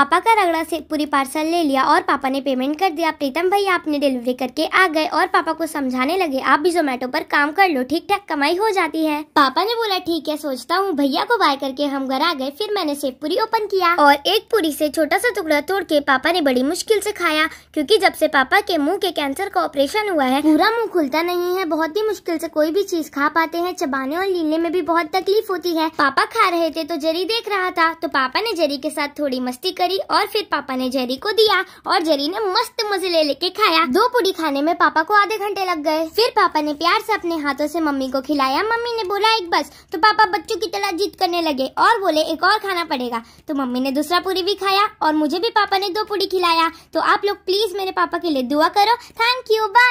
पापा का रगड़ा से पूरी पार्सल ले लिया और पापा ने पेमेंट कर दिया प्रीतम भैया आपने डिलीवरी करके आ गए और पापा को समझाने लगे आप भी जोमेटो पर काम कर लो ठीक ठाक कमाई हो जाती है पापा ने बोला ठीक है सोचता हूँ भैया को बाय करके हम घर आ गए फिर मैंने सेब पूरी ओपन किया और एक पूरी से छोटा सा टुकड़ा तोड़ के पापा ने बड़ी मुश्किल से खाया क्योंकि जब से पापा के मुंह के कैंसर का ऑपरेशन हुआ है पूरा मुंह खुलता नहीं है बहुत ही मुश्किल से कोई भी चीज खा पाते हैं चबाने और लीलने में भी बहुत तकलीफ होती है पापा खा रहे थे तो जरी देख रहा था तो पापा ने जरी के साथ थोड़ी मस्ती करी करी और फिर पापा ने जेरी को दिया और जेरी ने मस्त मजे ले लेके खाया दो पूरी खाने में पापा को आधे घंटे लग गए फिर पापा ने प्यार से अपने हाथों से मम्मी को खिलाया मम्मी ने बोला एक बस तो पापा बच्चों की तरह जीत करने लगे और बोले एक और खाना पड़ेगा तो मम्मी ने दूसरा पूरी भी खाया और मुझे भी पापा ने दो पूरी खिलाया तो आप लोग प्लीज मेरे पापा के लिए दुआ करो थैंक यू बाय